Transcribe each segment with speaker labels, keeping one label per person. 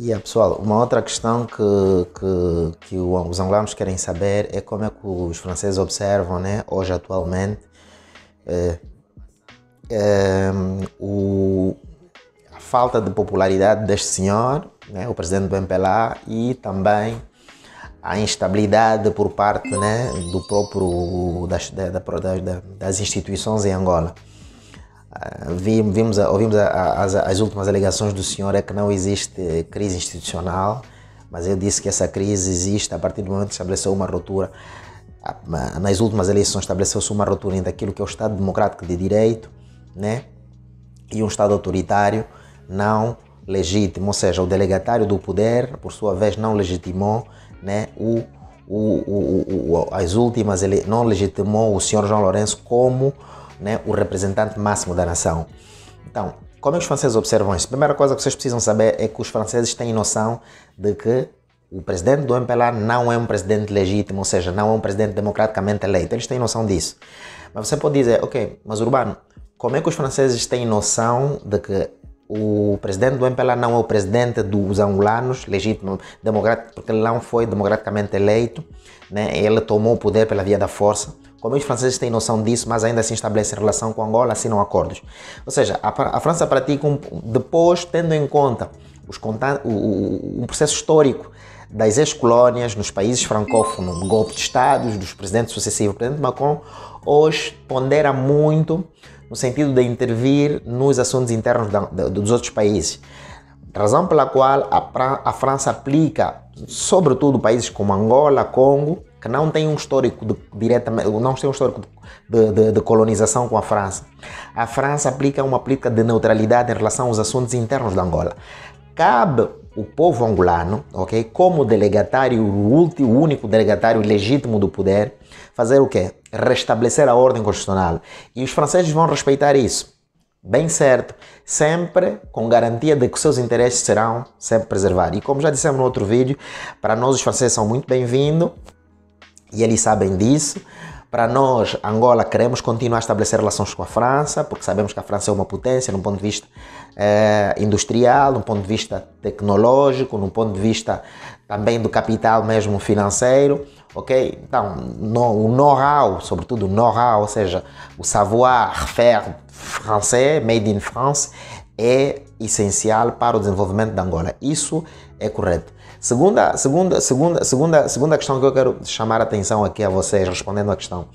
Speaker 1: E Yeah, pessoal, uma outra questão que, que, que os angolanos querem saber é como é que os franceses observam, né, hoje atualmente, é, é, o, a falta de popularidade deste senhor, né, o presidente do MPLA, e também a instabilidade por parte né, do próprio, das, da, da, das instituições em Angola. Ah, vimos, ouvimos as, as últimas alegações do senhor é que não existe eh, crise institucional, mas eu disse que essa crise existe a partir do momento que estabeleceu uma ruptura. Ah, nas últimas eleições estabeleceu-se uma ruptura entre aquilo que é o Estado democrático de direito, né, e um Estado autoritário não legítimo, ou seja, o delegatário do poder, por sua vez, não legitimou, né, o o, o, o, as últimas ele não legitimou o senhor João Lourenço como né, o representante máximo da nação. Então, como é que os franceses observam isso? A primeira coisa que vocês precisam saber é que os franceses têm noção de que o presidente do MPLA não é um presidente legítimo, ou seja, não é um presidente democraticamente eleito. Eles têm noção disso. Mas você pode dizer, ok, mas Urbano, como é que os franceses têm noção de que o presidente do MPLA não é o presidente dos angolanos, legítimo, democrático, porque ele não foi democraticamente eleito, né? ele tomou o poder pela via da força. Como os franceses têm noção disso, mas ainda assim estabelecem relação com Angola, assinam acordos. Ou seja, a, a França pratica, um, depois, tendo em conta os, um processo histórico das ex-colónias nos países francófonos, golpe de estado dos presidentes sucessivos. O presidente Macron hoje pondera muito no sentido de intervir nos assuntos internos da, da, dos outros países. Razão pela qual a, a França aplica, sobretudo países como Angola, Congo, que não tem um histórico de, diretamente, não tem um histórico de, de, de, colonização com a França. A França aplica uma política de neutralidade em relação aos assuntos internos da Angola. Cabe o povo angolano, ok, como delegatário último, único delegatário legítimo do poder, fazer o quê? Restabelecer a ordem constitucional. E os franceses vão respeitar isso. Bem certo, sempre com garantia de que seus interesses serão sempre preservados. E como já dissemos no outro vídeo, para nós os franceses são muito bem-vindos, e eles sabem disso. Para nós, Angola, queremos continuar a estabelecer relações com a França, porque sabemos que a França é uma potência num ponto de vista eh, industrial, num ponto de vista tecnológico, num ponto de vista também do capital mesmo financeiro, ok? Então, no, o know-how, sobretudo o know-how, ou seja, o savoir-faire francês, made in France, é essencial para o desenvolvimento de Angola. Isso é correto. Segunda, segunda, segunda, segunda, segunda questão que eu quero chamar a atenção aqui a vocês, respondendo à questão,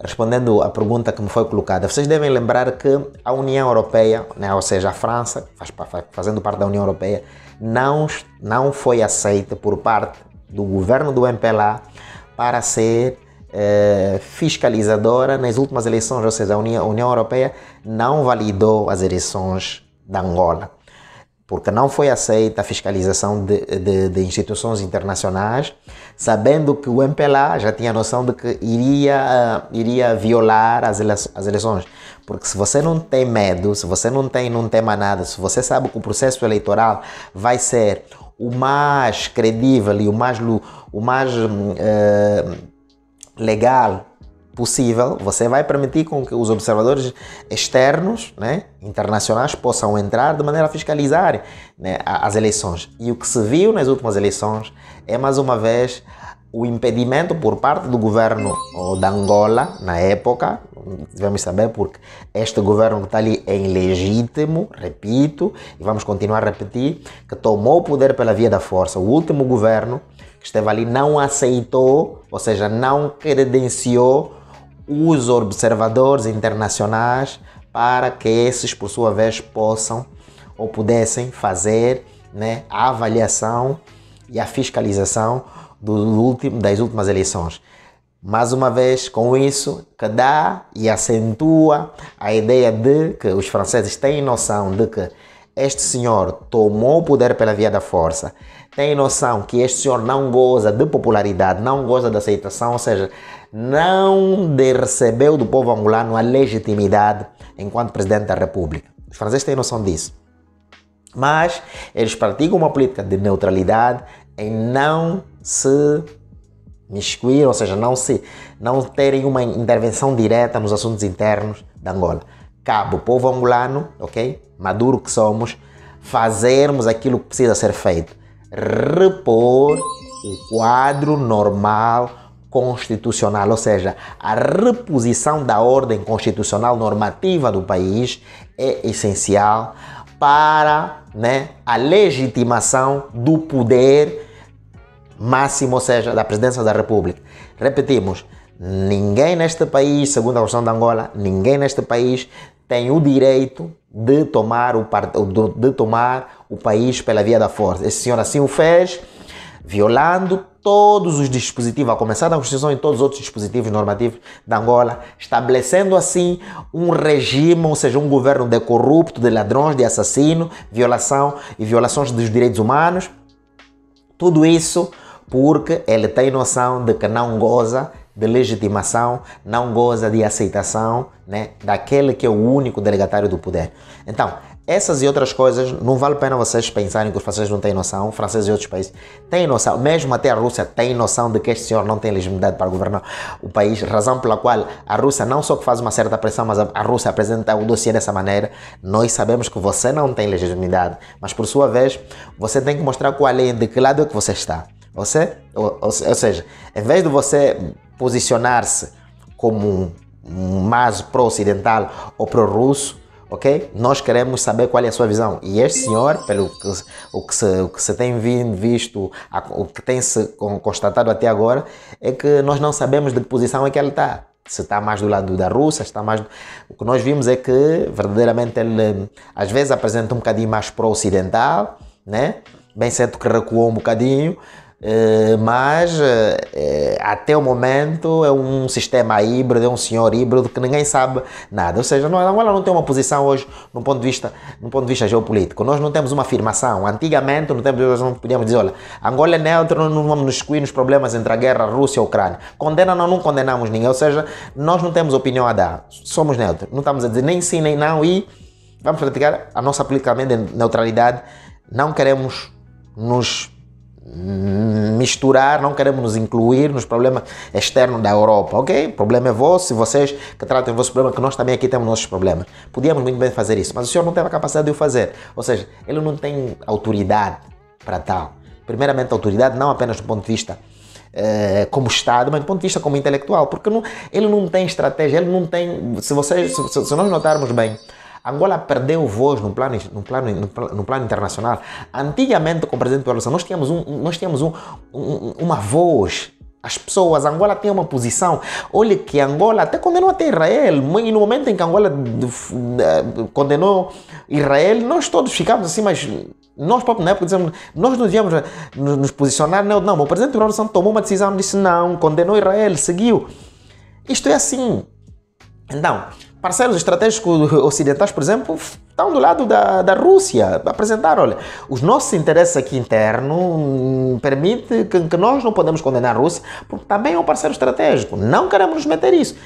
Speaker 1: respondendo à pergunta que me foi colocada. Vocês devem lembrar que a União Europeia, né, ou seja, a França, faz, fazendo parte da União Europeia, não, não foi aceita por parte do governo do MPLA para ser eh, fiscalizadora nas últimas eleições, ou seja, a União, a União Europeia não validou as eleições da Angola, porque não foi aceita a fiscalização de, de, de, instituições internacionais, sabendo que o MPLA já tinha noção de que iria, uh, iria violar as, as eleições. Porque se você não tem medo, se você não tem, não tema nada, se você sabe que o processo eleitoral vai ser o mais credível e o mais, o mais uh, legal possível, você vai permitir com que os observadores externos, né, internacionais, possam entrar de maneira a fiscalizar né, as eleições. E o que se viu nas últimas eleições é, mais uma vez, o impedimento por parte do governo da Angola, na época, devemos saber porque este governo que está ali é ilegítimo, repito, e vamos continuar a repetir, que tomou o poder pela via da força. O último governo que esteve ali não aceitou, ou seja, não credenciou os observadores internacionais para que esses, por sua vez, possam ou pudessem fazer né, a avaliação e a fiscalização do último, das últimas eleições. Mais uma vez, com isso, que dá e acentua a ideia de que os franceses têm noção de que este senhor tomou o poder pela via da força tem noção que este senhor não goza de popularidade, não goza de aceitação, ou seja, não recebeu do povo angolano a legitimidade enquanto presidente da República. Os franceses têm noção disso. Mas eles praticam uma política de neutralidade em não se miscuir, ou seja, não se não terem uma intervenção direta nos assuntos internos da Angola. Cabe o povo angolano, ok? Maduro que somos, fazermos aquilo que precisa ser feito repor o quadro normal constitucional, ou seja, a reposição da ordem constitucional normativa do país é essencial para né, a legitimação do poder máximo, ou seja, da presidência da República. Repetimos, ninguém neste país, segundo a Constituição de Angola, ninguém neste país tem o direito de tomar o, de tomar o país pela via da força. Esse senhor assim o fez, violando todos os dispositivos, a começar da Constituição e todos os outros dispositivos normativos da Angola, estabelecendo assim um regime, ou seja, um governo de corrupto, de ladrões, de assassino, violação e violações dos direitos humanos. Tudo isso porque ele tem noção de que não goza de legitimação, não goza de aceitação né, daquele que é o único delegatário do poder. Então, essas e outras coisas, não vale a pena vocês pensarem que os franceses não têm noção, os franceses e outros países têm noção, mesmo até a Rússia tem noção de que este senhor não tem legitimidade para governar o país, razão pela qual a Rússia não só faz uma certa pressão, mas a Rússia apresenta o dossiê dessa maneira. Nós sabemos que você não tem legitimidade, mas por sua vez, você tem que mostrar qual é, de que lado é que você está. Você, ou, ou, ou seja, em vez de você posicionar-se como mais pro-ocidental ou pro-russo, ok? Nós queremos saber qual é a sua visão. E este senhor, pelo que, o, que se, o que se tem visto, o que tem se constatado até agora, é que nós não sabemos de que posição é que ele está. Se está mais do lado da Rússia, está mais. O que nós vimos é que verdadeiramente ele às vezes apresenta um bocadinho mais pro-ocidental, né? Bem certo que recuou um bocadinho, eh, mas eh, eh, até o momento é um sistema híbrido, é um senhor híbrido que ninguém sabe nada. Ou seja, Angola não tem uma posição hoje no ponto de vista, no ponto de vista geopolítico. Nós não temos uma afirmação. Antigamente não temos, nós não podíamos dizer, olha, Angola é neutra, não vamos nos excluir nos problemas entre a guerra Rússia e Ucrânia. Condena não, não condenamos ninguém. Ou seja, nós não temos opinião a dar. Somos neutros. Não estamos a dizer nem sim nem não e vamos praticar a nossa aplicação de neutralidade. Não queremos nos misturar, não queremos nos incluir nos problemas externos da Europa, ok? O problema é vosso, vocês que tratam o vosso problema, que nós também aqui temos nossos problemas. Podíamos muito bem fazer isso, mas o senhor não teve a capacidade de o fazer. Ou seja, ele não tem autoridade para tal. Primeiramente, autoridade não apenas do ponto de vista eh, como Estado, mas do ponto de vista como intelectual, porque não, ele não tem estratégia, ele não tem... Se, vocês, se, se nós notarmos bem, Angola perdeu voz no plano, no plano, no plano internacional. Antigamente, com o presidente Pedro nós tínhamos, um, nós tínhamos um, um, uma voz as pessoas, Angola tem uma posição. Olha que Angola até condenou até Israel. E no momento em que Angola condenou Israel, nós todos ficamos assim, mas nós próprios na época dizemos, nós não devíamos eh, nos posicionar, não, não. O presidente Eduardo Santos tomou uma decisão, disse não, condenou Israel, seguiu. Isto é assim. Então, Parceiros estratégicos ocidentais, por exemplo, estão do lado da, da Rússia. Apresentaram, olha, os nossos interesses aqui internos hum, permitem que, que nós não podemos condenar a Rússia, porque também é um parceiro estratégico. Não queremos nos meter isso.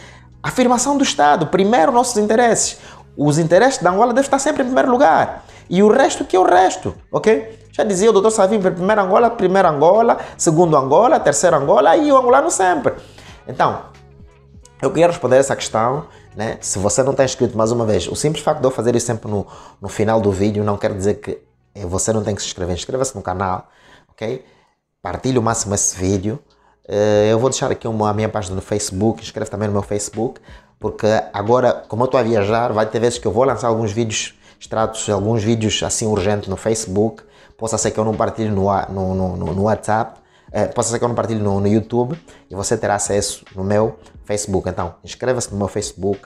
Speaker 1: Afirmação do Estado, primeiro nossos interesses. Os interesses da Angola devem estar sempre em primeiro lugar. E o resto que é o resto, ok? Já dizia o doutor Savim, primeiro Angola, primeiro Angola, segundo Angola, terceiro Angola e o angolano sempre. Então, eu queria responder essa questão, né? Se você não está inscrito, mais uma vez, o simples facto de eu fazer isso sempre no, no final do vídeo não quer dizer que eh, você não tem que se inscrever. Inscreva-se no canal, ok? Partilhe o máximo esse vídeo. Eh, eu vou deixar aqui uma, a minha página no Facebook, inscreve também no meu Facebook, porque agora, como eu estou a viajar, vai ter vezes que eu vou lançar alguns vídeos, extratos, alguns vídeos assim urgentes no Facebook. Possa ser que eu não partilhe no, no, no, no WhatsApp, Uh, eh, possa ser que eu não partilho no, no, YouTube e você terá acesso no meu Facebook. Então, inscreva-se no meu Facebook,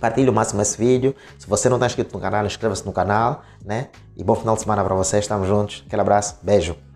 Speaker 1: partilhe o máximo esse vídeo. Se você não está inscrito no canal, inscreva-se no canal, né? E bom final de semana para vocês, estamos juntos. Aquele abraço, beijo.